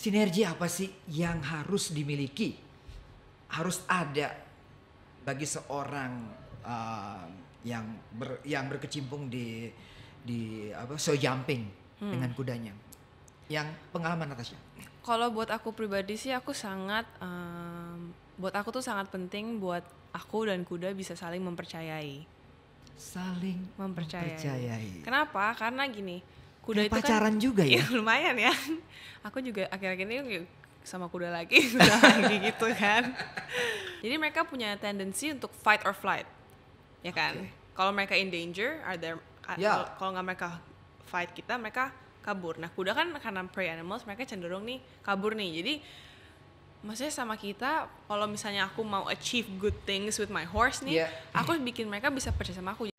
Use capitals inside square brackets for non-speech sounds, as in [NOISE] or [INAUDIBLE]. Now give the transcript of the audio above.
sinergi apa sih yang harus dimiliki? Harus ada bagi seorang uh, yang ber, yang berkecimpung di di apa so jumping hmm. dengan kudanya. Yang pengalaman Natasha. Kalau buat aku pribadi sih aku sangat um, buat aku tuh sangat penting buat aku dan kuda bisa saling mempercayai. Saling mempercayai. mempercayai. Kenapa? Karena gini, kuda itu kan pacaran kan, juga ya? ya lumayan ya aku juga akhir-akhir ini ya, sama kuda lagi [LAUGHS] kuda lagi gitu kan jadi mereka punya tendensi untuk fight or flight ya kan okay. kalau mereka in danger are there yeah. kalau nggak mereka fight kita mereka kabur nah kuda kan karena prey animals mereka cenderung nih kabur nih jadi maksudnya sama kita kalau misalnya aku mau achieve good things with my horse nih yeah. aku bikin mereka bisa percaya sama aku